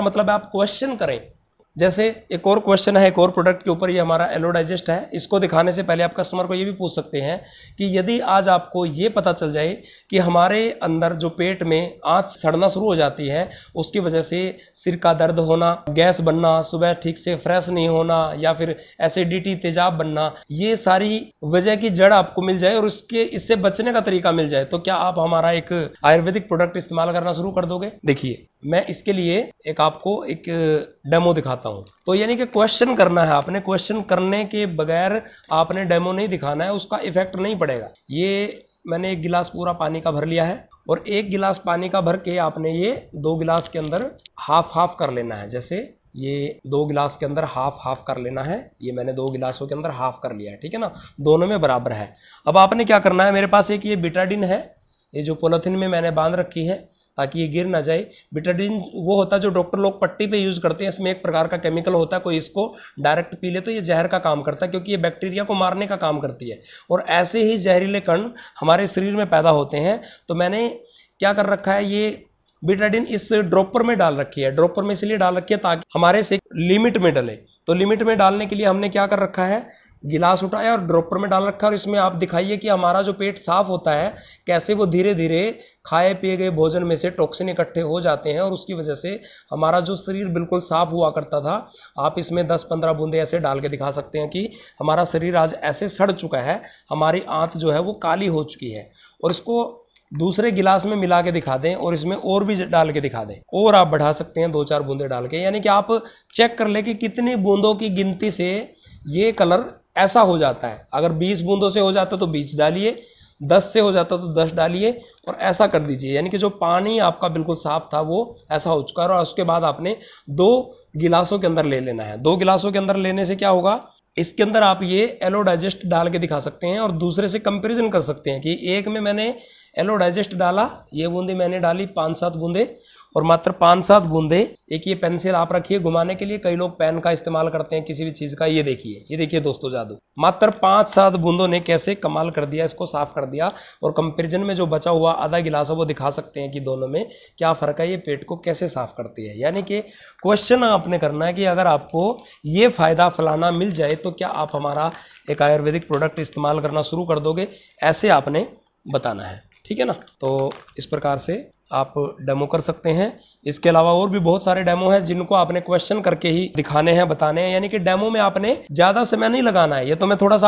मतलब आप क्वेश्चन करें जैसे एक और क्वेश्चन है एक और प्रोडक्ट के ऊपर ये हमारा एलोडाइजेस्ट है इसको दिखाने से पहले आप कस्टमर को ये भी पूछ सकते हैं कि यदि आज आपको ये पता चल जाए कि हमारे अंदर जो पेट में आँच सड़ना शुरू हो जाती है उसकी वजह से सिर का दर्द होना गैस बनना सुबह ठीक से फ्रेश नहीं होना या फिर एसिडिटी तेजाब बनना ये सारी वजह की जड़ आपको मिल जाए और उसके इससे बचने का तरीका मिल जाए तो क्या आप हमारा एक आयुर्वेदिक प्रोडक्ट इस्तेमाल करना शुरू कर दोगे देखिए मैं इसके लिए एक आपको एक डेमो दिखाता चाहता हूँ तो यानी कि क्वेश्चन करना है आपने क्वेश्चन करने के बगैर आपने डेमो नहीं दिखाना है उसका इफेक्ट नहीं पड़ेगा ये मैंने एक गिलास पूरा पानी का भर लिया है और एक गिलास पानी का भर के आपने ये दो गिलास के अंदर हाफ हाफ कर लेना है जैसे ये दो गिलास के अंदर हाफ हाफ कर लेना है ये मैंने दो गिलासों के अंदर हाफ कर लिया है ठीक है ना दोनों में बराबर है अब आपने क्या करना है मेरे पास एक ये बिटाडिन है ये जो पोलोथीन में मैंने बांध रखी है ताकि ये गिर ना जाए बिटाडिन वो होता है जो डॉक्टर लोग पट्टी पे यूज़ करते हैं इसमें एक प्रकार का केमिकल होता है कोई इसको डायरेक्ट पी ले तो ये जहर का काम करता है क्योंकि ये बैक्टीरिया को मारने का काम करती है और ऐसे ही जहरीले कण हमारे शरीर में पैदा होते हैं तो मैंने क्या कर रखा है ये बिटाडिन इस ड्रॉपर में डाल रखी है ड्रॉपर में इसलिए डाल रखी है ताकि हमारे से लिमिट में डले तो लिमिट में डालने के लिए हमने क्या कर रखा है गिलास उठाया और ड्रॉपर में डाल रखा और इसमें आप दिखाइए कि हमारा जो पेट साफ होता है कैसे वो धीरे धीरे खाए पिए गए भोजन में से टॉक्सिन इकट्ठे हो जाते हैं और उसकी वजह से हमारा जो शरीर बिल्कुल साफ हुआ करता था आप इसमें दस पंद्रह बूंदे ऐसे डाल के दिखा सकते हैं कि हमारा शरीर आज ऐसे सड़ चुका है हमारी आँख जो है वो काली हो चुकी है और इसको दूसरे गिलास में मिला के दिखा दें और इसमें और भी डाल के दिखा दें और आप बढ़ा सकते हैं दो चार बूंदे डाल के यानी कि आप चेक कर लें कि कितनी बूंदों की गिनती से ये कलर ऐसा हो जाता है अगर बीस बूंदों से हो जाता तो बीस डालिए दस से हो जाता तो दस डालिए और ऐसा कर दीजिए यानी कि जो पानी आपका बिल्कुल साफ था वो ऐसा हो चुका है और उसके बाद आपने दो गिलासों के अंदर ले लेना है दो गिलासों के अंदर लेने से क्या होगा इसके अंदर आप ये एलो डाइजेस्ट डाल के दिखा सकते हैं और दूसरे से कंपेरिजन कर सकते हैं कि एक में मैंने एलो डाइजेस्ट डाला ये बूंदी मैंने डाली पाँच सात बूंदे और मात्र पाँच सात बूंदे एक ये पेंसिल आप रखिए घुमाने के लिए कई लोग पेन का इस्तेमाल करते हैं किसी भी चीज़ का ये देखिए ये देखिए दोस्तों जादू मात्र पाँच सात बूंदों ने कैसे कमाल कर दिया इसको साफ कर दिया और कंपेरिजन में जो बचा हुआ आधा गिलास है वो दिखा सकते हैं कि दोनों में क्या फ़र्क है ये पेट को कैसे साफ करती है यानी कि क्वेश्चन आपने करना है कि अगर आपको ये फ़ायदा फलाना मिल जाए तो क्या आप हमारा एक आयुर्वेदिक प्रोडक्ट इस्तेमाल करना शुरू कर दोगे ऐसे आपने बताना है ठीक है ना तो इस प्रकार से आप डेमो कर सकते हैं इसके अलावा और भी बहुत सारे डेमो हैं जिनको आपने क्वेश्चन करके ही दिखाने हैं बताने हैं यानी कि डेमो में आपने ज़्यादा समय नहीं लगाना है ये तो मैं थोड़ा सा